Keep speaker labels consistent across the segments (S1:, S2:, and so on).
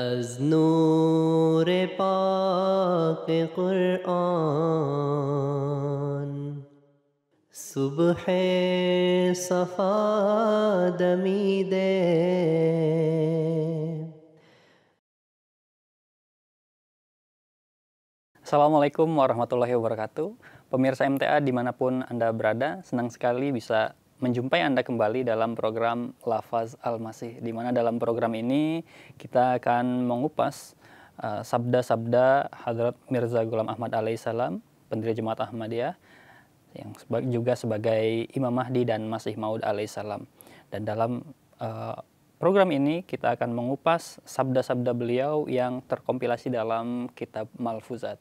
S1: از نور پاک قرآن صبح صفا دمیده Assalamualaikum warahmatullahi wabarakatuh Pemirsa MTA dimanapun Anda berada, senang sekali bisa menjumpai Anda kembali dalam program Lafaz Al-Masih, di mana dalam program ini kita akan mengupas eh, sabda-sabda uh, Hadrat Mirza Gulam Ahmad alaihissalam, pendiri Jemaat Ahmadiyah, yang juga sebagai Imam Mahdi dan Masih Maud alaihissalam. Dan dalam uh, program ini kita akan mengupas sabda-sabda beliau yang terkompilasi dalam kitab Malfuzat.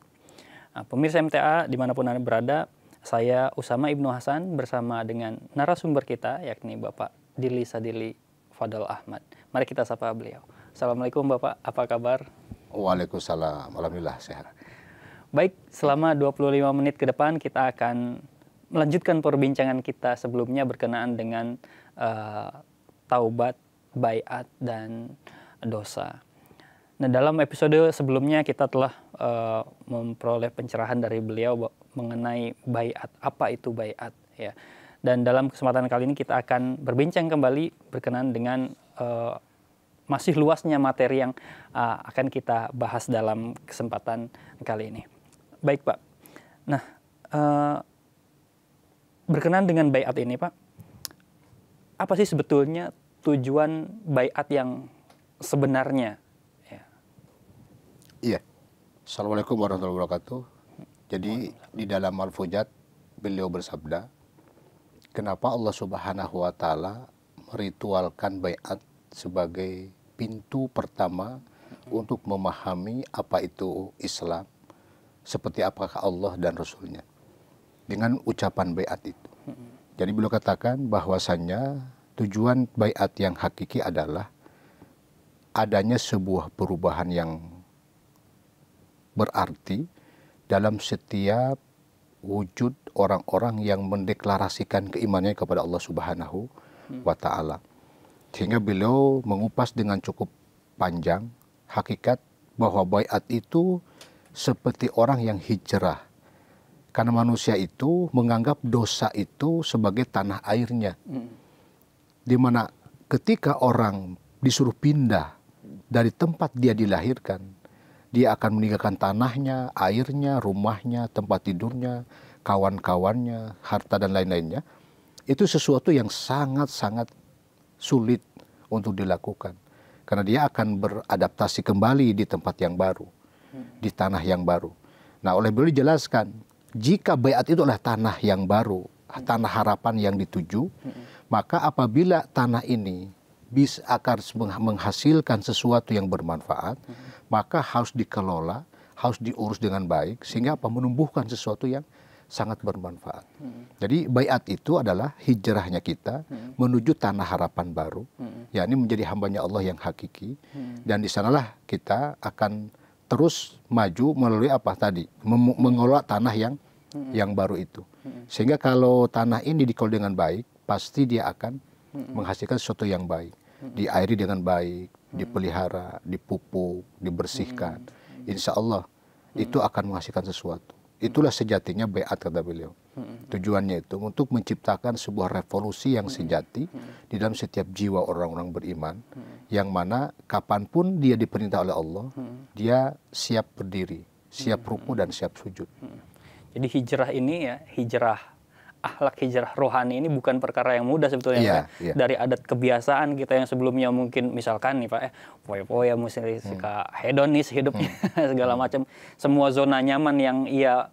S1: Nah, pemirsa MTA dimanapun Anda berada, saya Usama Ibnu Hasan bersama dengan narasumber kita yakni Bapak Dili Sadili Fadal Ahmad. Mari kita sapa beliau. Assalamualaikum Bapak, apa kabar? Waalaikumsalam, Alhamdulillah sehat. Baik, selama 25 menit ke depan kita akan melanjutkan perbincangan kita sebelumnya berkenaan dengan uh, taubat, bayat, dan dosa. Nah, dalam episode sebelumnya kita telah uh, memperoleh pencerahan dari beliau mengenai bayat, apa itu bayat ya. Dan dalam kesempatan kali ini kita akan berbincang kembali berkenan dengan uh, masih luasnya materi yang uh, akan kita bahas dalam kesempatan kali ini. Baik Pak, nah uh, eh, berkenan dengan bayat ini Pak, apa sih sebetulnya tujuan bayat yang sebenarnya? Ya?
S2: Iya. Assalamualaikum warahmatullahi wabarakatuh. Jadi di dalam Al-Fujat beliau bersabda, kenapa Allah Subhanahu wa taala meritualkan bayat sebagai pintu pertama untuk memahami apa itu Islam, seperti apakah Allah dan Rasulnya dengan ucapan bayat itu. Jadi beliau katakan bahwasannya tujuan bayat yang hakiki adalah adanya sebuah perubahan yang berarti dalam setiap wujud orang-orang yang mendeklarasikan keimannya kepada Allah Subhanahu hmm. wa taala. Sehingga beliau mengupas dengan cukup panjang hakikat bahwa bayat itu seperti orang yang hijrah. Karena manusia itu menganggap dosa itu sebagai tanah airnya. Hmm. Di mana ketika orang disuruh pindah dari tempat dia dilahirkan dia akan meninggalkan tanahnya, airnya, rumahnya, tempat tidurnya, kawan-kawannya, harta dan lain-lainnya. Itu sesuatu yang sangat-sangat sulit untuk dilakukan. Karena dia akan beradaptasi kembali di tempat yang baru, hmm. di tanah yang baru. Nah, oleh beliau dijelaskan, jika bayat itu adalah tanah yang baru, hmm. tanah harapan yang dituju, hmm. maka apabila tanah ini bisa akan menghasilkan sesuatu yang bermanfaat, maka harus dikelola, harus diurus dengan baik sehingga apa menumbuhkan sesuatu yang sangat bermanfaat. Hmm. Jadi bayat itu adalah hijrahnya kita hmm. menuju tanah harapan baru, hmm. yakni menjadi hambanya Allah yang hakiki hmm. dan di sanalah kita akan terus maju melalui apa tadi Mem mengelola tanah yang hmm. yang baru itu. Hmm. Sehingga kalau tanah ini dikelola dengan baik, pasti dia akan hmm. menghasilkan sesuatu yang baik, hmm. diairi dengan baik, dipelihara, dipupuk, dibersihkan. Hmm. Insya Allah hmm. itu akan menghasilkan sesuatu. Itulah sejatinya beat kata beliau. Hmm. Tujuannya itu untuk menciptakan sebuah revolusi yang sejati di dalam setiap jiwa orang-orang beriman, yang mana kapanpun dia diperintah oleh Allah, dia siap berdiri, siap ruku dan siap sujud.
S1: Jadi hijrah ini ya hijrah ahlak hijrah rohani ini bukan perkara yang mudah sebetulnya yeah, Yeah. Iya. Dari adat kebiasaan kita yang sebelumnya mungkin misalkan nih Pak, eh, poy ya mesti hmm. suka hedonis hmm. hidupnya hmm. segala macam. Semua zona nyaman yang ia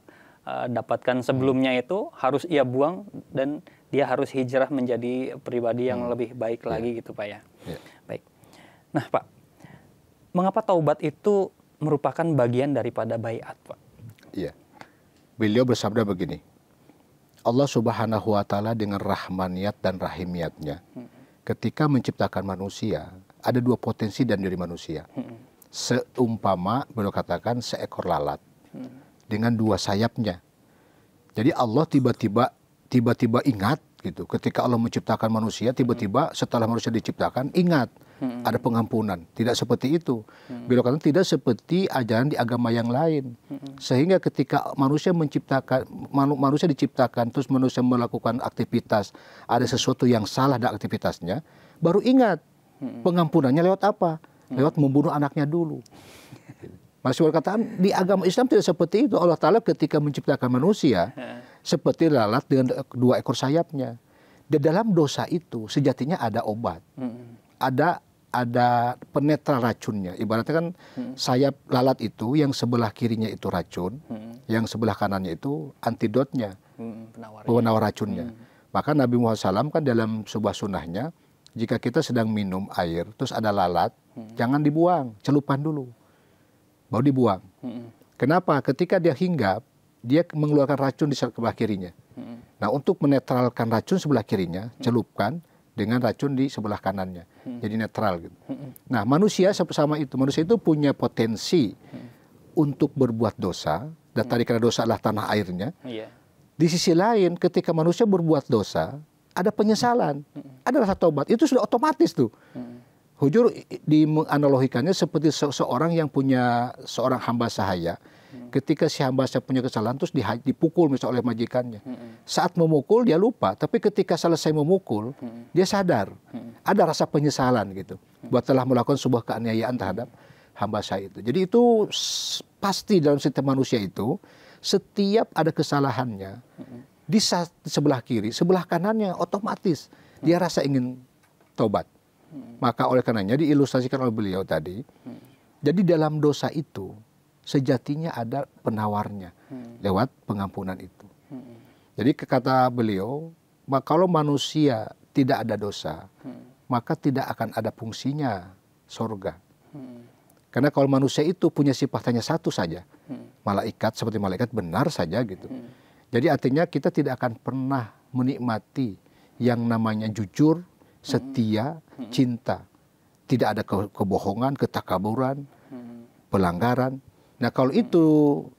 S1: uh, dapatkan sebelumnya hmm. itu harus ia buang dan dia harus hijrah menjadi pribadi yang hmm. lebih baik yeah. lagi gitu Pak ya. Yeah. Baik. Nah Pak, mengapa taubat itu merupakan bagian daripada bayat Pak?
S2: Iya. Yeah. Beliau bersabda begini, Allah Subhanahu wa taala dengan rahmaniat dan rahimiatnya. Ketika menciptakan manusia, ada dua potensi dan diri manusia. Seumpama beliau katakan seekor lalat dengan dua sayapnya. Jadi Allah tiba-tiba tiba-tiba ingat gitu. Ketika Allah menciptakan manusia, tiba-tiba setelah manusia diciptakan ingat hmm. ada pengampunan. Tidak seperti itu. Hmm. Belok tidak seperti ajaran di agama yang lain. Hmm. Sehingga ketika manusia menciptakan manusia diciptakan terus manusia melakukan aktivitas, ada sesuatu yang salah dalam aktivitasnya, baru ingat hmm. pengampunannya lewat apa? Hmm. Lewat membunuh anaknya dulu. Masih berkataan di agama Islam tidak seperti itu. Allah Ta'ala ketika menciptakan manusia seperti lalat dengan dua ekor sayapnya. Di dalam dosa itu sejatinya ada obat. Hmm. Ada ada penetra racunnya. Ibaratnya kan hmm. sayap lalat itu yang sebelah kirinya itu racun, hmm. yang sebelah kanannya itu antidotnya, hmm, penawar ya. racunnya. Hmm. Maka Nabi Muhammad SAW kan dalam sebuah sunnahnya, jika kita sedang minum air, terus ada lalat, hmm. jangan dibuang, celupan dulu, baru dibuang. Hmm. Kenapa? Ketika dia hinggap, dia mengeluarkan racun di sebelah kirinya. Hmm. Nah, untuk menetralkan racun sebelah kirinya, hmm. celupkan, hmm dengan racun di sebelah kanannya. Hmm. Jadi netral gitu. Hmm. hmm. Nah, manusia sama itu. Manusia itu punya potensi
S3: hmm.
S2: untuk berbuat dosa, dan hmm. tadi karena dosa adalah tanah airnya. Yeah. Di sisi lain, ketika manusia berbuat dosa, ada penyesalan, hmm. hmm. ada rasa tobat. Itu sudah otomatis tuh. Hmm. Hujur dianalogikannya seperti se seorang yang punya seorang hamba sahaya, hmm Ketika si hamba saya punya kesalahan terus dipukul misalnya oleh majikannya. Hmm. Saat memukul dia lupa, tapi ketika selesai memukul hmm. dia sadar. Hmm. Ada rasa penyesalan gitu hmm. buat telah melakukan sebuah keaniayaan terhadap hamba saya itu. Jadi itu pasti dalam sistem manusia itu setiap ada kesalahannya di sebelah kiri, sebelah kanannya otomatis dia rasa ingin tobat. Maka oleh karenanya diilustrasikan oleh beliau tadi. Jadi dalam dosa itu sejatinya ada penawarnya hmm. lewat pengampunan itu. Hmm. Jadi kata beliau, kalau manusia tidak ada dosa, hmm. maka tidak akan ada fungsinya sorga. Hmm. Karena kalau manusia itu punya sifatnya satu saja, hmm. malaikat seperti malaikat benar saja gitu. Hmm. Jadi artinya kita tidak akan pernah menikmati yang namanya jujur, hmm. setia, hmm. cinta. Tidak ada kebohongan, ketakaburan,
S3: hmm.
S2: pelanggaran, Nah kalau itu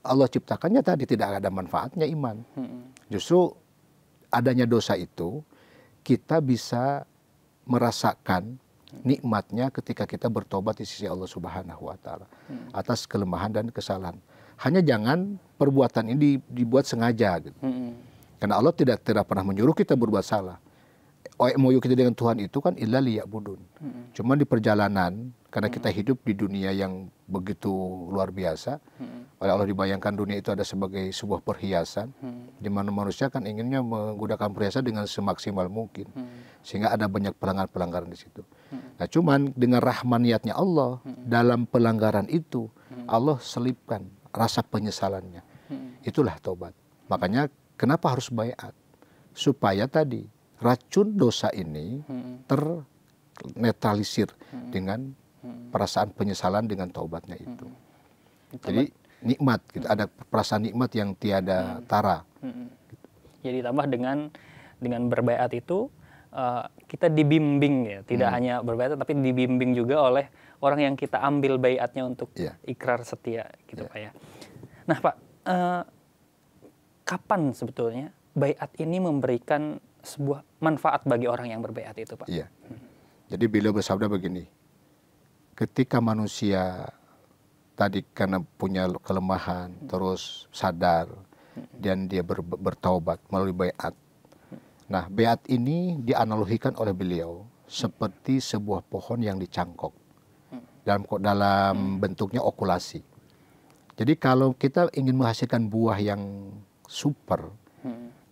S2: Allah ciptakannya tadi tidak ada manfaatnya iman. Hmm. Justru adanya dosa itu kita bisa merasakan nikmatnya ketika kita bertobat di sisi Allah Subhanahu wa taala hmm. atas kelemahan dan kesalahan. Hanya jangan perbuatan ini dibuat sengaja gitu. Hmm. Karena Allah tidak tidak pernah menyuruh kita berbuat salah. MOU kita dengan Tuhan itu kan illa liya'budun. Hmm. Cuma di perjalanan karena kita hidup di dunia yang begitu luar biasa. Hmm. Oleh Allah dibayangkan dunia itu ada sebagai sebuah perhiasan hmm. di mana manusia kan inginnya menggunakan perhiasan dengan semaksimal mungkin. Hmm. Sehingga ada banyak pelanggaran-pelanggaran di situ. Hmm. Nah, cuman dengan rahmaniatnya Allah hmm. dalam pelanggaran itu hmm. Allah selipkan rasa penyesalannya. Hmm. Itulah tobat. Makanya kenapa harus bayat? Supaya tadi racun dosa ini hmm. ternetralisir hmm. dengan hmm. perasaan penyesalan dengan taubatnya hmm. itu. Hmm. Jadi nikmat, gitu. Hmm. ada perasaan nikmat yang tiada hmm. tara.
S1: Hmm. Jadi ya tambah dengan dengan berbaiat itu uh, kita dibimbing ya, tidak hmm. hanya berbaiat tapi dibimbing juga oleh orang yang kita ambil bayatnya untuk yeah. ikrar setia gitu yeah. pak ya. Nah pak, uh, kapan sebetulnya bayat ini memberikan sebuah manfaat bagi orang yang berbeat itu Pak. Iya.
S2: Hmm. Jadi beliau bersabda begini, ketika manusia tadi karena punya kelemahan hmm. terus sadar hmm. dan dia ber, bertaubat melalui bayat. Hmm. Nah, bayat ini dianalogikan oleh beliau seperti sebuah pohon yang dicangkok hmm. dalam dalam hmm. bentuknya okulasi. Jadi kalau kita ingin menghasilkan buah yang super,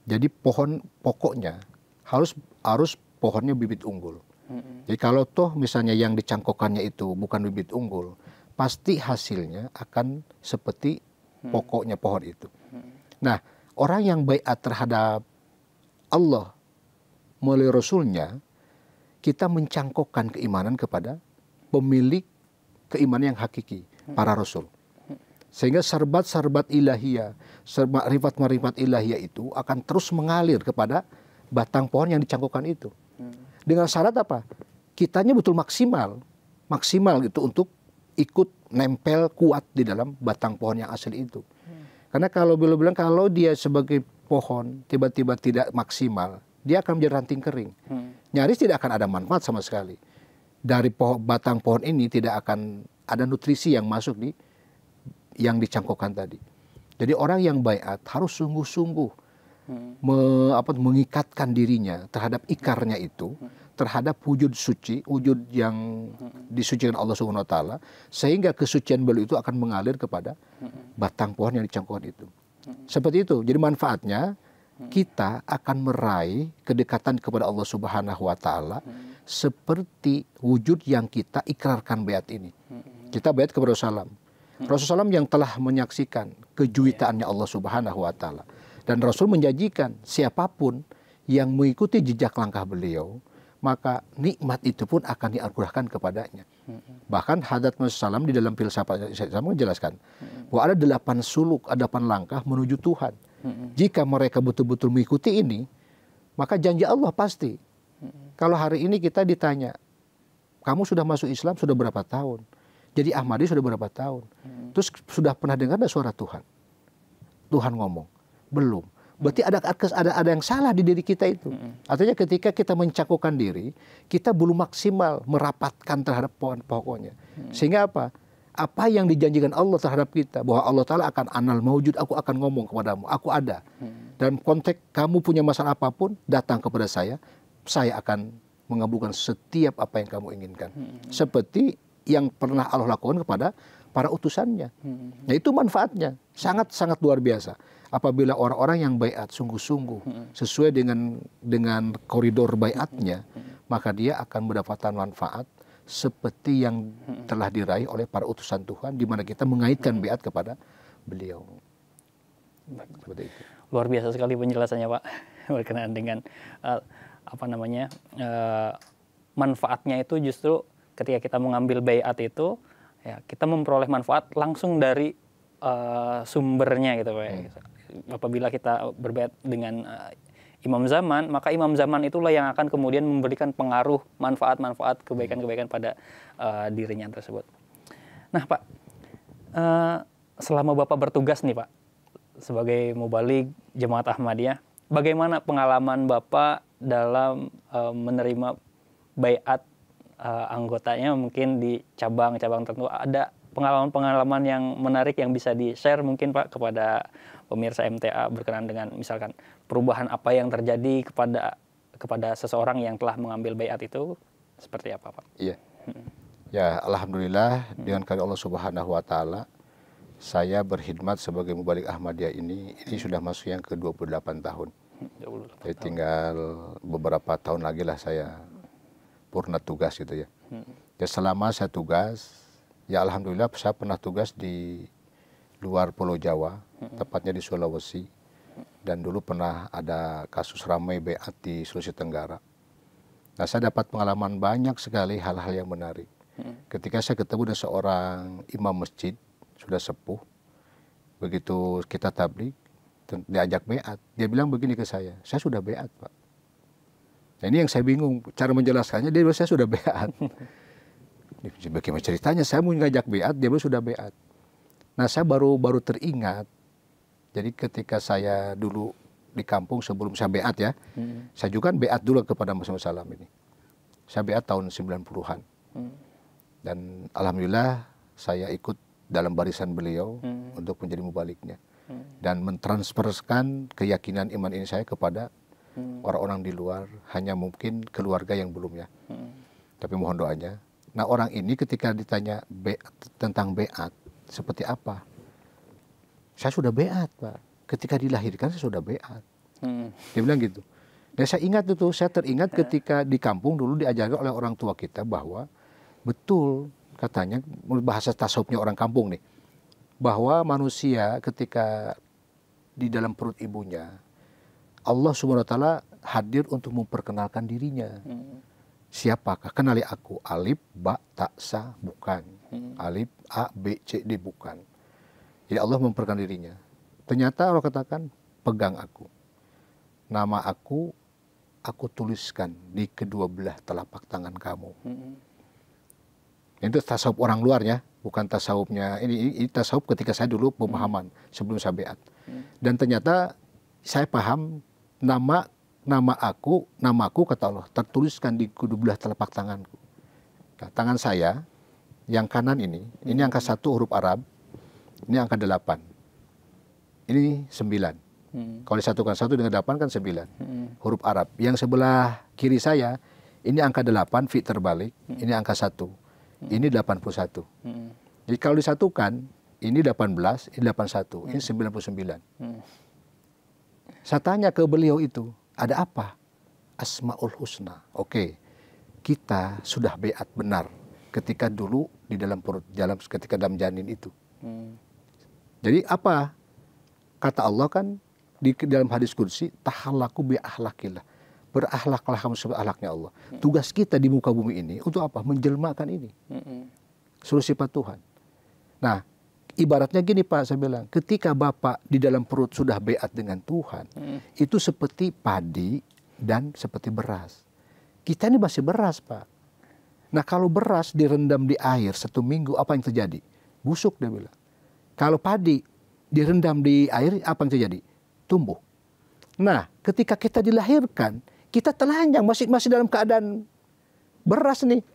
S2: jadi pohon pokoknya harus harus pohonnya bibit unggul. Mm-hmm. Jadi kalau toh misalnya yang dicangkokannya itu bukan bibit unggul, pasti hasilnya akan seperti
S3: mm-hmm. pokoknya pohon itu. Mm-hmm.
S2: Nah, orang yang baik terhadap Allah melalui Rasulnya, kita mencangkokkan keimanan kepada pemilik keimanan yang hakiki, para mm. Rasul. Sehingga serbat-serbat ilahiyah, serbat-rifat-marifat ilahiyah itu akan terus mengalir kepada batang pohon yang dicangkukkan itu. Hmm. Dengan syarat apa? Kitanya betul maksimal, maksimal gitu untuk ikut nempel kuat di dalam batang pohon yang asli itu. Hmm. Karena kalau beliau bilang kalau dia sebagai pohon tiba-tiba tidak maksimal, dia akan menjadi ranting kering. Hmm. Nyaris tidak akan ada manfaat sama sekali. Dari pohon, batang pohon ini tidak akan ada nutrisi yang masuk di yang dicangkokkan tadi. Jadi orang yang bayat harus sungguh-sungguh hmm. me, mengikatkan dirinya terhadap ikarnya itu, terhadap wujud suci, wujud yang hmm. disucikan Allah Subhanahu wa taala sehingga kesucian beliau itu akan mengalir kepada hmm. batang pohon yang dicangkokkan itu. Hmm. Seperti itu. Jadi manfaatnya kita akan meraih kedekatan kepada Allah Subhanahu wa taala seperti wujud yang kita ikrarkan bayat ini. Kita bayat kepada Rasulullah. Hmm. Rasulullah SAW yang telah menyaksikan kejuitaannya Allah Subhanahu wa taala. Dan Rasul menjanjikan siapapun yang mengikuti jejak langkah beliau, maka nikmat itu pun akan dianugerahkan kepadanya. Hmm. Bahkan Hadat SAW di dalam filsafat Islam menjelaskan hmm. bahwa ada delapan suluk, ada delapan langkah menuju Tuhan. Jika mereka betul-betul mengikuti ini, maka janji Allah pasti. Kalau hari ini kita ditanya, kamu sudah masuk Islam sudah berapa tahun? Jadi Ahmadi sudah berapa tahun. Hmm. Terus sudah pernah dengar ada suara Tuhan? Tuhan ngomong. Belum. Berarti ada ada ada yang salah di diri kita itu. Hmm. Artinya ketika kita mencakupkan diri, kita belum maksimal merapatkan terhadap pohon pokoknya. Hmm. Sehingga apa? Apa yang dijanjikan Allah terhadap kita bahwa Allah Taala akan anal maujud, aku akan ngomong kepadamu, aku ada. Hmm. Dan konteks kamu punya masalah apapun, datang kepada saya, saya akan mengabulkan setiap apa yang kamu inginkan. Seperti yang pernah Allah lakukan kepada para utusannya. Hmm. Nah itu manfaatnya sangat-sangat luar biasa. Apabila orang-orang yang bayat sungguh-sungguh hmm. sesuai dengan dengan koridor bayatnya, hmm. maka dia akan mendapatkan manfaat seperti yang telah diraih oleh para utusan Tuhan, di mana kita mengaitkan bayat kepada beliau.
S1: Seperti itu. Luar biasa sekali penjelasannya Pak berkenaan dengan uh, apa namanya uh, manfaatnya itu justru ketika kita mengambil bayat itu ya kita memperoleh manfaat langsung dari uh, sumbernya gitu Pak. Hmm. Apabila kita berbayat dengan uh, imam zaman, maka imam zaman itulah yang akan kemudian memberikan pengaruh manfaat-manfaat kebaikan-kebaikan pada uh, dirinya tersebut. Nah, Pak, uh, selama Bapak bertugas nih, Pak, sebagai mubalik jemaat Ahmadiyah, bagaimana pengalaman Bapak dalam uh, menerima bayat uh, anggotanya mungkin di cabang-cabang tertentu ada pengalaman-pengalaman yang menarik yang bisa di-share mungkin Pak kepada pemirsa MTA berkenaan dengan misalkan perubahan apa yang terjadi kepada kepada seseorang yang telah mengambil bayat itu seperti apa Pak?
S2: Iya. Hmm. Ya, alhamdulillah hmm. dengan karya Allah Subhanahu wa taala saya berkhidmat sebagai mubalik Ahmadiyah ini ini hmm. sudah masuk yang ke-28 tahun. 28 hmm, Jadi tahun. tinggal beberapa tahun lagi lah saya purna tugas gitu ya. Hmm. Ya selama saya tugas, ya alhamdulillah saya pernah tugas di luar Pulau Jawa, hmm. tepatnya di Sulawesi. Dan dulu pernah ada kasus ramai beat di Sulawesi Tenggara. Nah saya dapat pengalaman banyak sekali hal-hal yang menarik. Hmm. Ketika saya ketemu dengan seorang imam masjid, sudah sepuh, begitu kita tablik, diajak beat, dia bilang begini ke saya, saya sudah beat pak Nah, ini yang saya bingung cara menjelaskannya dia bilang saya sudah beat. Bagaimana ceritanya saya mau ngajak beat dia bilang sudah beat. Nah saya baru baru teringat. Jadi ketika saya dulu di kampung sebelum saya beat ya, hmm. saya juga kan beat dulu kepada Mas Salam ini. Saya beat tahun 90-an. Hmm. Dan alhamdulillah saya ikut dalam barisan beliau hmm. untuk menjadi mubaliknya. Hmm. Dan mentransferkan keyakinan iman ini saya kepada Hmm. orang-orang di luar, hanya mungkin keluarga yang belum ya. Hmm. Tapi mohon doanya. Nah orang ini ketika ditanya be tentang beat seperti apa, saya sudah beat pak. Ketika dilahirkan saya sudah beat. Hmm. Dia bilang gitu. Dan nah, saya ingat itu, saya teringat eh. ketika di kampung dulu diajarkan oleh orang tua kita bahwa betul katanya bahasa tasawufnya orang kampung nih bahwa manusia ketika di dalam perut ibunya Allah Subhanahu wa taala hadir untuk memperkenalkan dirinya. Hmm. Siapakah? Kenali aku alif, ba, ta, sa, bukan. Hmm. Alif, a, b, c, d bukan. Jadi Allah memperkenalkan dirinya. Ternyata Allah katakan pegang aku. Nama aku aku tuliskan di kedua belah telapak tangan kamu. Hmm. Itu tasawuf orang luar ya, bukan tasawufnya. Ini, ini tasawuf ketika saya dulu pemahaman hmm. sebelum saya beat. Hmm. Dan ternyata saya paham nama nama aku, namaku kata Allah tertuliskan di kedua belah telapak tanganku. Nah, tangan saya yang kanan ini, ini hmm. angka satu huruf Arab, ini angka delapan, ini sembilan. Hmm. Kalau disatukan satu dengan delapan kan sembilan hmm. huruf Arab. Yang sebelah kiri saya ini angka delapan, fit terbalik, hmm. ini angka satu, hmm. ini delapan puluh satu. Hmm. Jadi kalau disatukan ini delapan belas, ini delapan satu, ini hmm. sembilan puluh sembilan. Saya tanya ke beliau itu, ada apa? Asmaul Husna. Oke, kita sudah beat benar ketika dulu di dalam perut dalam ketika dalam janin itu. Hmm. Jadi apa? Kata Allah kan di dalam hadis kursi tahalaku bi'ahlakillah. Berahlaklah kamu seperti ahlaknya Allah. Hmm. Tugas kita di muka bumi ini untuk apa? Menjelmakan ini. Hmm. Suruh sifat Tuhan. Nah, ibaratnya gini Pak saya bilang, ketika Bapak di dalam perut sudah beat dengan Tuhan, hmm. itu seperti padi dan seperti beras. Kita ini masih beras Pak. Nah kalau beras direndam di air satu minggu apa yang terjadi? Busuk dia bilang. Kalau padi direndam di air apa yang terjadi? Tumbuh. Nah ketika kita dilahirkan, kita telanjang masih masih dalam keadaan beras nih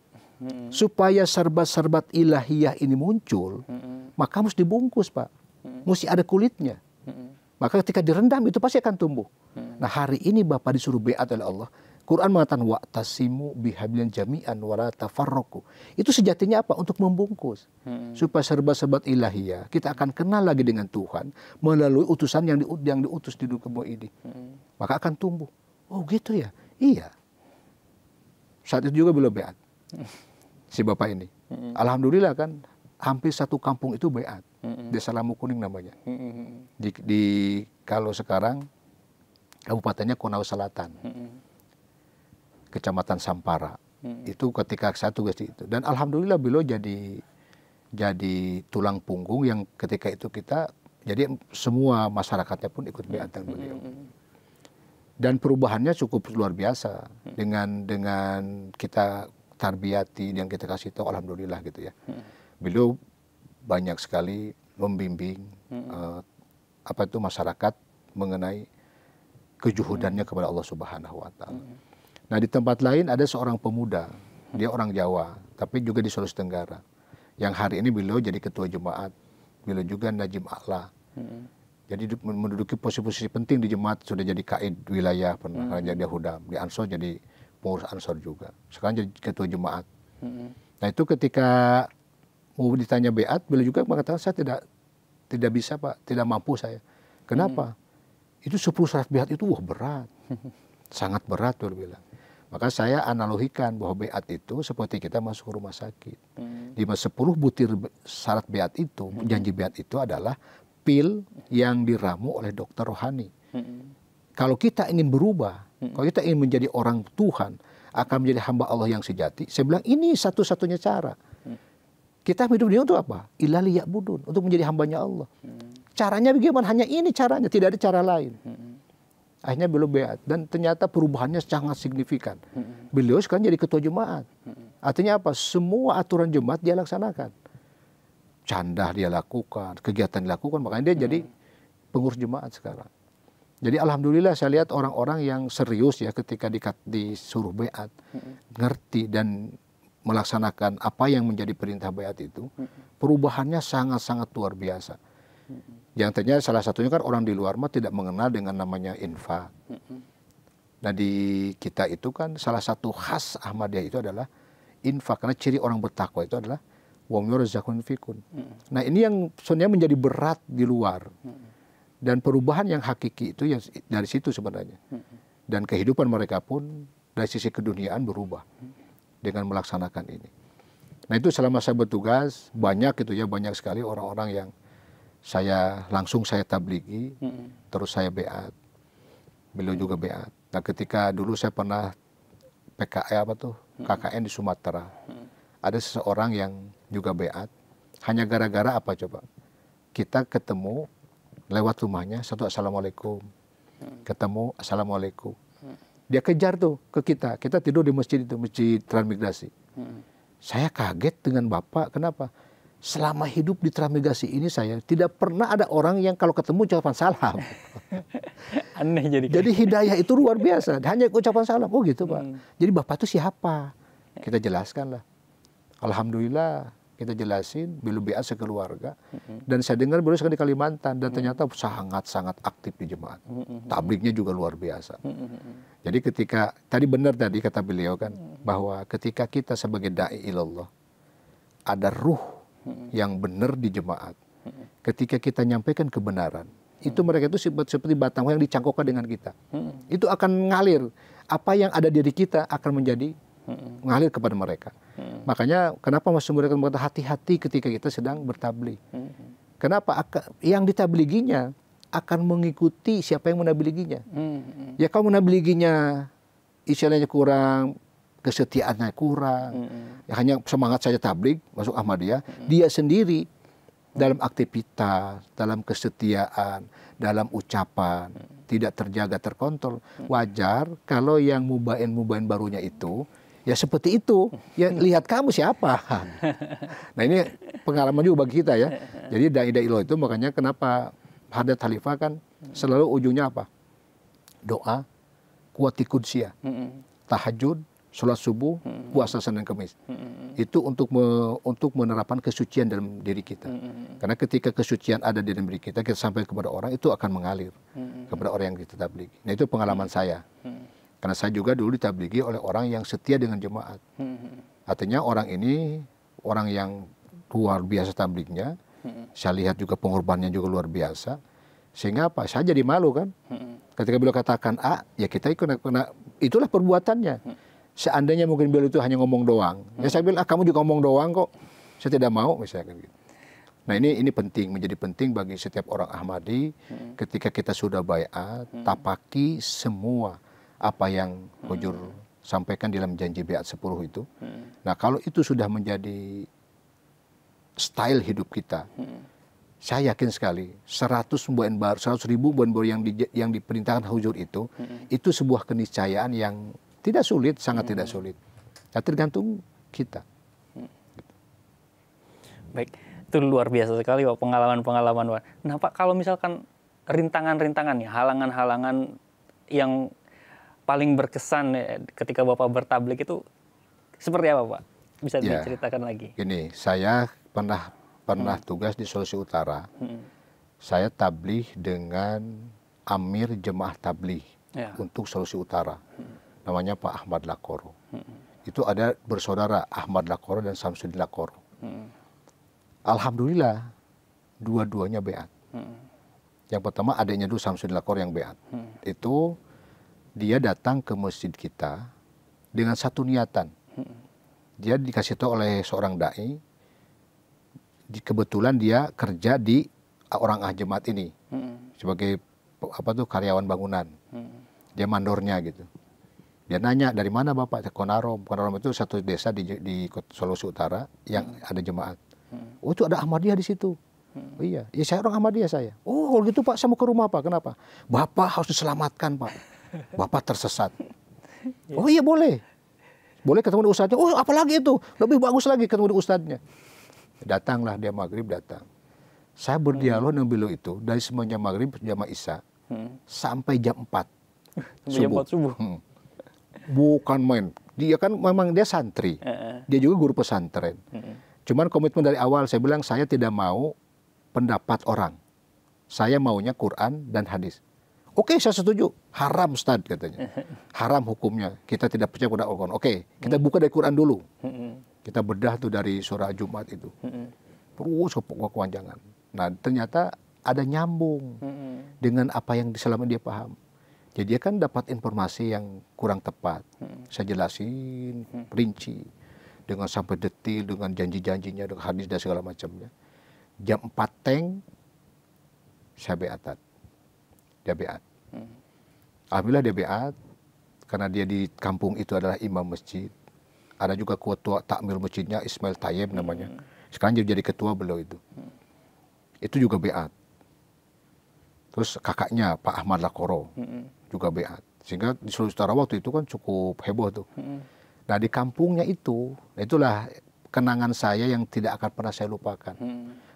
S2: hmm. supaya serbat-serbat ilahiyah ini muncul, hmm. maka harus dibungkus pak, hmm. mesti ada kulitnya. Hmm. Maka ketika direndam itu pasti akan tumbuh. Hmm. Nah hari ini bapak disuruh beat oleh Allah. Quran mengatakan wa'tasimu bihablin jami'an wala farroku Itu sejatinya apa? Untuk membungkus. Hmm. Supaya serbat serbat ilahiyah kita akan kenal lagi dengan Tuhan melalui utusan yang, di, yang diutus di dunia ini. Hmm. Maka akan tumbuh. Oh gitu ya? Iya. Saat itu juga belum beat. si bapak ini. Mm-hmm. Alhamdulillah kan hampir satu kampung itu bayat. Mm-hmm. Desa Lamu Kuning namanya.
S3: Mm-hmm.
S2: Di, di kalau sekarang kabupatennya Konawe Selatan. Mm-hmm. Kecamatan Sampara. Mm-hmm. Itu ketika satu guys itu. Dan alhamdulillah beliau jadi jadi tulang punggung yang ketika itu kita jadi semua masyarakatnya pun ikut biat dengan beliau. Dan perubahannya cukup luar biasa dengan dengan kita Tarbiati yang kita kasih tahu alhamdulillah gitu ya hmm. beliau banyak sekali membimbing hmm. uh, apa itu masyarakat mengenai kejuhudannya hmm. kepada Allah Subhanahu wa taala. Hmm. Nah, di tempat lain ada seorang pemuda, hmm. dia orang Jawa, tapi juga di Sulawesi Tenggara. Yang hari ini beliau jadi ketua jemaat, beliau juga Najib A'la. Hmm. Jadi menduduki posisi-posisi penting di jemaat sudah jadi kaid wilayah pernah hmm. jadi hudam, di Ansor jadi pengurus Ansor juga. Sekarang jadi ketua jemaat. Hmm. Nah itu ketika mau ditanya beat, beliau juga mengatakan saya tidak tidak bisa pak, tidak mampu saya. Kenapa? Hmm. Itu sepuluh syarat beat itu wah berat, sangat berat tuh bilang. Maka saya analogikan bahwa beat itu seperti kita masuk ke rumah sakit. Hmm. Di 10 butir syarat beat itu, janji beat itu adalah pil yang diramu oleh dokter rohani. Hmm kalau kita ingin berubah, hmm. kalau kita ingin menjadi orang Tuhan, akan menjadi hamba Allah yang sejati, saya bilang ini satu-satunya cara. Hmm. Kita hidup di dunia untuk apa? Ilali budun untuk menjadi hambanya Allah. Hmm. Caranya bagaimana? Hanya ini caranya, tidak ada cara lain. Hmm. Akhirnya beliau beat dan ternyata perubahannya sangat signifikan. Beliau sekarang jadi ketua jemaat. Artinya apa? Semua aturan jemaat dia laksanakan. Canda dia lakukan, kegiatan dilakukan, makanya dia jadi pengurus jemaat sekarang. Jadi alhamdulillah saya lihat orang-orang yang serius ya ketika di, disuruh beat,
S3: hmm.
S2: ngerti dan melaksanakan apa yang menjadi perintah beat itu, hmm. perubahannya sangat-sangat luar biasa. Hmm. Yang ternyata salah satunya kan orang di luar mah tidak mengenal dengan namanya infak. Hmm. Nah di kita itu kan salah satu khas Ahmadiyah itu adalah infak karena ciri orang bertakwa itu adalah wong yurzaqun fikun. Hmm. Nah ini yang sebenarnya menjadi berat di luar. Hmm dan perubahan yang hakiki itu ya dari situ sebenarnya. Hmm. Dan kehidupan mereka pun dari sisi keduniaan berubah dengan melaksanakan ini. Nah itu selama saya bertugas banyak itu ya banyak sekali orang-orang yang saya langsung saya tabligi, hmm. terus saya beat, beliau juga beat. Nah ketika dulu saya pernah PKI apa tuh hmm. KKN di Sumatera, ada seseorang yang juga beat, hanya gara-gara apa coba? Kita ketemu lewat rumahnya satu assalamualaikum hmm. ketemu assalamualaikum hmm. dia kejar tuh ke kita kita tidur di masjid itu masjid transmigrasi hmm. saya kaget dengan bapak kenapa selama hidup di transmigrasi ini saya tidak pernah ada orang yang kalau ketemu ucapan salam aneh jadi jadi hidayah itu luar biasa hanya ucapan salam oh gitu pak jadi bapak tuh siapa eh. kita jelaskan lah alhamdulillah kita jelasin biasa keluarga mm-hmm. dan saya dengar beliau sekarang di Kalimantan dan ternyata sangat-sangat aktif di jemaat mm-hmm. tabliknya juga luar biasa
S3: mm-hmm.
S2: jadi ketika tadi benar tadi kata beliau kan mm-hmm. bahwa ketika kita sebagai dai ilallah ada ruh mm-hmm. yang benar di jemaat mm-hmm. ketika kita nyampaikan kebenaran mm-hmm. itu mereka itu seperti, batang yang dicangkokkan dengan kita mm-hmm. itu akan ngalir apa yang ada di diri kita akan menjadi
S3: mm-hmm.
S2: kepada mereka Makanya kenapa Mas Sumber akan berkata hati-hati ketika kita sedang bertabli. Hmm. Kenapa? Yang ditabliginya akan mengikuti siapa yang menabliginya.
S3: Hmm. Ya
S2: kalau menabliginya istilahnya kurang, kesetiaannya kurang, hmm. ya, hanya semangat saja tablik masuk Ahmadiyah, hmm. dia sendiri hmm. dalam aktivitas, dalam kesetiaan, dalam ucapan, hmm. tidak terjaga terkontrol. Hmm. Wajar kalau yang mubain-mubain barunya itu Ya seperti itu. Ya lihat kamu siapa. Nah ini pengalaman juga bagi kita ya. Jadi dai-dai itu makanya kenapa hadat Khalifah kan selalu ujungnya apa? Doa, kuati kudsia, ya. hmm, hmm. tahajud, sholat subuh, hmm, puasa Senin Kamis. Itu untuk me, untuk menerapkan kesucian dalam diri kita. Karena ketika kesucian ada di dalam diri kita, kita sampai kepada orang itu akan mengalir kepada orang yang kita tabligh. Nah itu pengalaman saya. Karena saya juga dulu ditabligi oleh orang yang setia dengan jemaat. Hmm. Artinya orang ini orang yang luar biasa tabliknya. Hmm. Saya lihat juga pengorbanannya juga luar biasa. Sehingga apa? Saya jadi malu kan. Hmm. Ketika beliau katakan A, ah, ya kita ikut Nah, itulah perbuatannya. Seandainya mungkin beliau itu hanya ngomong doang. Ya saya bilang, ah, kamu juga ngomong doang kok. Saya tidak mau misalnya gitu. Nah ini ini penting menjadi penting bagi setiap orang Ahmadi hmm. ketika kita sudah bayat hmm. tapaki semua apa yang Hujur hmm. sampaikan dalam janji beat 10 itu. Hmm. Nah, kalau itu sudah menjadi style hidup kita, hmm. saya yakin sekali 100 mbuan baru 100 ribu buen baru yang di, yang diperintahkan Hujur itu, hmm. itu sebuah keniscayaan yang tidak sulit, sangat hmm. tidak sulit. Ya tergantung kita. Hmm.
S1: Baik, itu luar biasa sekali Pak pengalaman-pengalaman. Nah Pak, kalau misalkan rintangan-rintangan ya, halangan-halangan yang paling berkesan eh, ketika Bapak bertablik itu seperti apa Pak? Bisa ya, diceritakan lagi. Ini
S2: saya pernah pernah hmm. tugas di Sulawesi Utara. Hmm. Saya tablih dengan Amir Jemaah Tablih ya. untuk Sulawesi Utara. Hmm. Namanya Pak Ahmad Lakoro. Hmm. Itu ada bersaudara Ahmad Lakoro dan Samsudin Lakoro. Hmm. Alhamdulillah dua-duanya beat. Hmm. Yang pertama adanya dulu Samsudin Lakor yang beat. Hmm. Itu dia datang ke masjid kita dengan satu niatan. Hmm. Dia dikasih tahu oleh seorang dai, kebetulan dia kerja di orang ah jemaat ini hmm. sebagai apa tuh karyawan bangunan. Hmm. Dia mandornya gitu. Dia nanya dari mana bapak Konarom. Konarom itu satu desa di, di Sulawesi Utara yang hmm. ada jemaat. Hmm. Oh itu ada Ahmadiyah di situ. Hmm. Oh, iya, ya saya orang Ahmadiyah saya. Oh kalau gitu Pak, saya mau ke rumah Pak. Kenapa? Bapak harus diselamatkan Pak Bapak tersesat. Oh iya boleh. Boleh ketemu dengan ustadznya. Oh apalagi itu. Lebih bagus lagi ketemu dengan ustadznya. Datanglah dia maghrib datang. Saya berdialog hmm. dengan beliau itu dari semuanya maghrib jam isya hmm. sampai jam 4 sampai subuh. Jam 4 subuh. Hmm. Bukan main. Dia kan memang dia santri. Dia juga guru pesantren. Hmm. Cuman komitmen dari awal saya bilang saya tidak mau pendapat orang. Saya maunya Quran dan hadis. Oke, okay, saya setuju. Haram Ustaz katanya. Haram hukumnya. Kita tidak percaya pada Allah. Oke, okay, kita buka dari Quran dulu. Kita bedah tuh dari surah Jumat itu. Terus ke kepanjangan. Nah, ternyata ada nyambung dengan apa yang selama dia paham. Jadi dia kan dapat informasi yang kurang tepat. Saya jelasin, rinci. Dengan sampai detil, dengan janji-janjinya, dengan hadis dan segala macamnya. Jam 4 teng, saya beatat. Dia beat. Alhamdulillah dia beat karena dia di kampung itu adalah imam masjid. Ada juga ketua takmir masjidnya Ismail Tayyib namanya. Sekarang jadi jadi ketua beliau itu. Itu juga beat. Terus kakaknya Pak Ahmad Lakoro juga beat. Sehingga di Sulawesi Utara waktu itu kan cukup heboh tuh. Nah di kampungnya itu, itulah kenangan saya yang tidak akan pernah saya lupakan.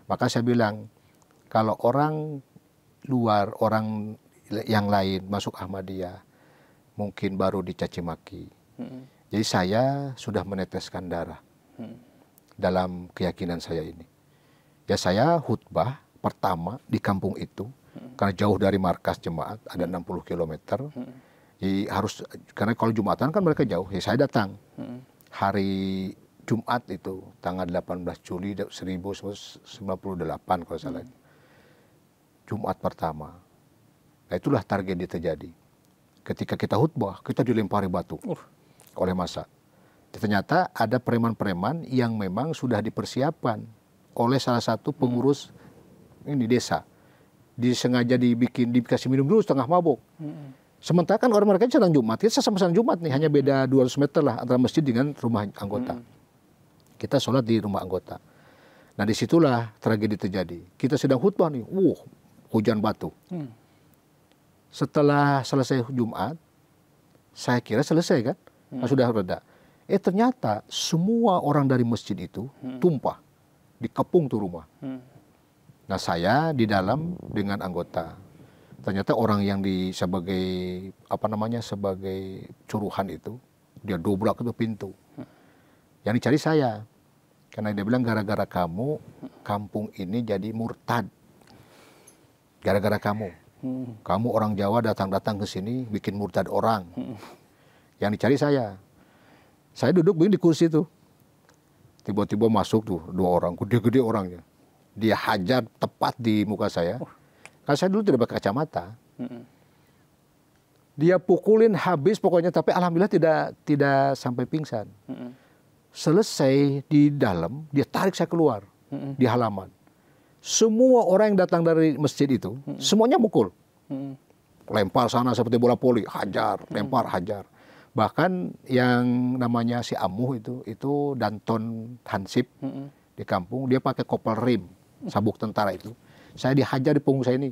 S2: Maka saya bilang, kalau orang luar, orang yang lain masuk Ahmadiyah mungkin baru dicaci maki. Hmm. Jadi saya sudah meneteskan darah hmm. dalam keyakinan saya ini. Ya saya khutbah pertama di kampung itu hmm. karena jauh dari markas jemaat ada 60 hmm. km. Hmm. Jadi harus karena kalau Jumatan kan mereka jauh. Ya saya datang. Hmm. Hari Jumat itu tanggal 18 Juli 1998 kalau salah. Hmm. Jumat pertama Nah itulah target yang terjadi. Ketika kita khutbah, kita dilempari batu uh. oleh masa. Ternyata ada preman-preman yang memang sudah dipersiapkan oleh salah satu hmm. pengurus hmm. ini desa. Disengaja dibikin, dikasih minum dulu setengah mabuk. Hmm. Sementara kan orang mereka sedang Jumat, kita sama sama Jumat nih, hanya beda 200 meter lah antara masjid dengan rumah anggota. Hmm. Kita sholat di rumah anggota. Nah disitulah tragedi terjadi. Kita sedang khutbah nih, uh hujan batu. Hmm setelah selesai Jumat, saya kira selesai kan, hmm. Nah, sudah reda. Eh ternyata semua orang dari masjid itu hmm. tumpah, dikepung tuh rumah. Hmm. Nah saya di dalam dengan anggota. Ternyata orang yang di sebagai apa namanya sebagai curuhan itu dia dobrak itu pintu. Hmm. Yang dicari saya. Karena dia bilang gara-gara kamu hmm. kampung ini jadi murtad. Gara-gara kamu. Kamu orang Jawa datang-datang ke sini bikin murtad orang. Yang dicari saya. Saya duduk begini di kursi itu. Tiba-tiba masuk tuh dua orang, gede-gede orangnya. Dia hajar tepat di muka saya. Karena saya dulu tidak pakai kacamata. Dia pukulin habis pokoknya, tapi alhamdulillah tidak tidak sampai pingsan. Selesai di dalam, dia tarik saya keluar di halaman semua orang yang datang dari masjid itu hmm. semuanya mukul. Hmm. Lempar sana seperti bola poli, hajar, hmm. lempar, hajar. Bahkan yang namanya si Amuh itu itu Danton Hansip hmm. di kampung dia pakai kopel rim sabuk tentara itu. Saya dihajar di punggung saya ini.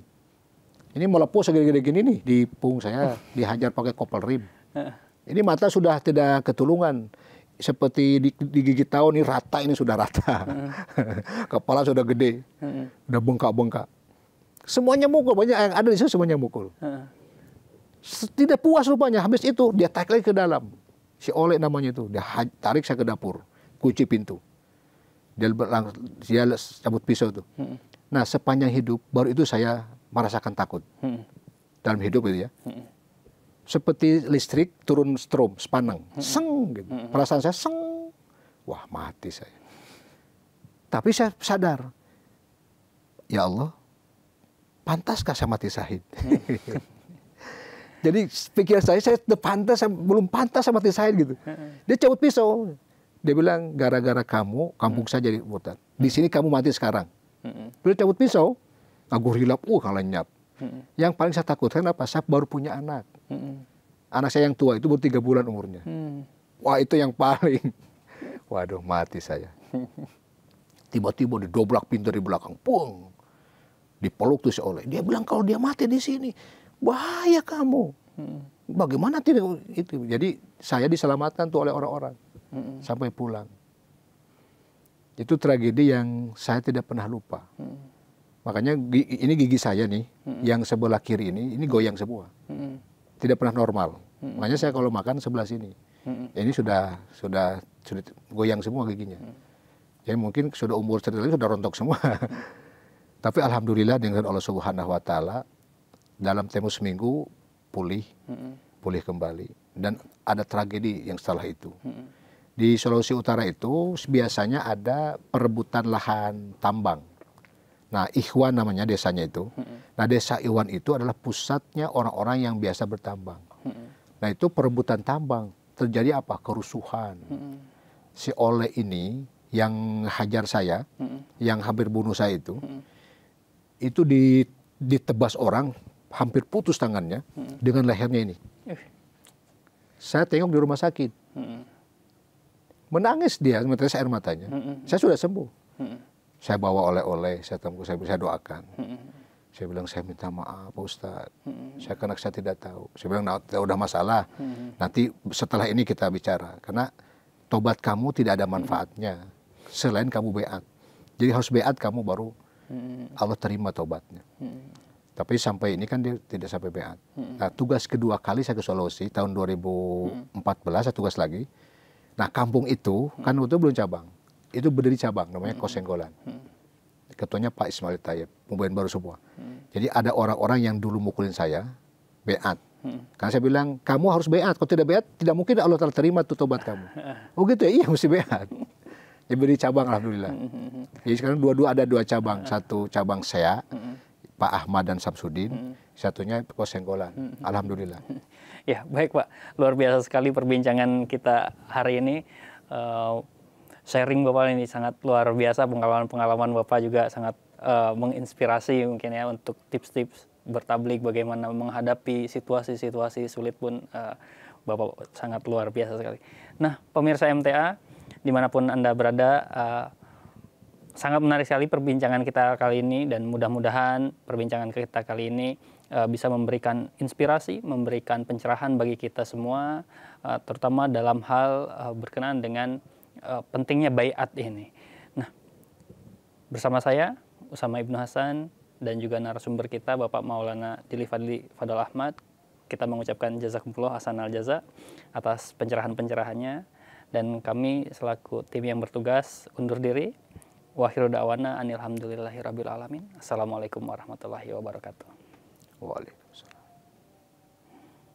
S2: Ini melepuh segede-gede gini nih di punggung saya dihajar pakai kopel rim. Ini mata sudah tidak ketulungan seperti digigit tahu ini rata ini sudah rata. Hmm. Kepala sudah gede. Hmm. Udah bengkak-bengkak. Semuanya mukul, banyak yang ada di situ semuanya mukul. Hmm. Tidak puas rupanya, habis itu dia tarik lagi ke dalam. Si Oleh namanya itu, dia tarik saya ke dapur, kunci pintu. Dia, berlang dia cabut pisau tuh. Hmm. Nah sepanjang hidup, baru itu saya merasakan takut. Hmm. Dalam hidup itu ya. Hmm seperti listrik turun strom, sepaneng, seng gitu. Perasaan saya seng, wah mati saya. Tapi saya sadar, ya Allah, pantaskah saya mati hmm. Jadi pikiran saya, saya pantas, saya belum pantas saya mati Sahid gitu. Dia cabut pisau, dia bilang gara-gara kamu kampung saya jadi murtad. Di sini kamu mati sekarang. Beliau cabut pisau, aku hilap, uh kalau hmm. Yang paling saya takutkan apa? Saya baru punya anak. Hmm. Anak saya yang tua itu baru tiga bulan umurnya. Hmm. Wah itu yang paling, waduh mati saya. Tiba-tiba didobrak pintu di belakang, pung. Dipeluk tuh oleh. Dia bilang kalau dia mati di sini, bahaya kamu. Hmm. Bagaimana tidak itu? Jadi saya diselamatkan tuh oleh orang-orang hmm. sampai pulang. Itu tragedi yang saya tidak pernah lupa. Hmm. Makanya ini gigi saya nih, hmm. yang sebelah kiri ini, ini goyang semua. Hmm tidak pernah normal. Hmm. Makanya saya kalau makan sebelah sini. Hmm. Ini sudah sudah sudah goyang semua giginya. Hmm. Jadi mungkin sudah umur cerita sudah rontok semua. Tapi alhamdulillah dengan Allah Subhanahu wa taala dalam tempo seminggu pulih. Hmm. Pulih kembali dan ada tragedi yang setelah itu. Hmm. Di Sulawesi Utara itu biasanya ada perebutan lahan tambang Nah, Ikhwan namanya desanya itu. Nah, desa Iwan itu adalah pusatnya orang-orang yang biasa bertambang. Nah, itu perebutan tambang. Terjadi apa? Kerusuhan. Si Oleh ini yang hajar saya, yang hampir bunuh saya itu, itu ditebas orang hampir putus tangannya dengan lehernya ini. Eh. Saya tengok di rumah sakit. Menangis dia, menetes air matanya. Saya sudah sembuh saya bawa oleh-oleh, saya tunggu, saya, bisa doakan. Hmm. Saya bilang saya minta maaf Pak Ustadz, hmm. saya karena saya tidak tahu. Saya bilang nah, udah masalah, hmm. nanti setelah ini kita bicara. Karena tobat kamu tidak ada manfaatnya hmm. selain kamu beat. Jadi harus beat kamu baru hmm. Allah terima tobatnya. Hmm. Tapi sampai ini kan dia tidak sampai beat. Hmm. Nah, tugas kedua kali saya ke Sulawesi tahun 2014 hmm. saya tugas lagi. Nah kampung itu hmm. kan waktu itu belum cabang itu berdiri cabang namanya hmm. Kosenggolan. Hmm. Ketuanya Pak Ismail Tayyip, pemain baru semua. Hmm. Jadi ada orang-orang yang dulu mukulin saya, beat. Hmm. Karena saya bilang, kamu harus beat. Kalau tidak beat, tidak mungkin Allah terima tuh tobat kamu. oh gitu ya, iya mesti beat. Jadi beri cabang Alhamdulillah. Hmm, hmm, hmm. Jadi sekarang dua-dua ada dua cabang. Satu cabang saya, hmm. Pak Ahmad dan Samsudin. Hmm. Satunya Kosenggolan. Hmm. Alhamdulillah.
S1: Ya baik Pak, luar biasa sekali perbincangan kita hari ini. Uh, sharing Bapak ini sangat luar biasa pengalaman-pengalaman Bapak juga sangat uh, menginspirasi mungkin ya untuk tips-tips bertablik bagaimana menghadapi situasi-situasi sulit pun uh, Bapak sangat luar biasa sekali. Nah, pemirsa MTA dimanapun Anda berada uh, sangat menarik sekali perbincangan kita kali ini dan mudah-mudahan perbincangan kita kali ini uh, bisa memberikan inspirasi, memberikan pencerahan bagi kita semua, uh, terutama dalam hal uh, berkenaan dengan uh, pentingnya bayat ini. Nah, bersama saya Usama Ibnu Hasan dan juga narasumber kita Bapak Maulana Dili Fadli Fadal Ahmad, kita mengucapkan jazakumullah hasan al jaza atas pencerahan-pencerahannya dan kami selaku tim yang bertugas undur diri. Wahiru da'wana anilhamdulillahi rabbil alamin. Assalamualaikum warahmatullahi wabarakatuh. Waalaikumsalam.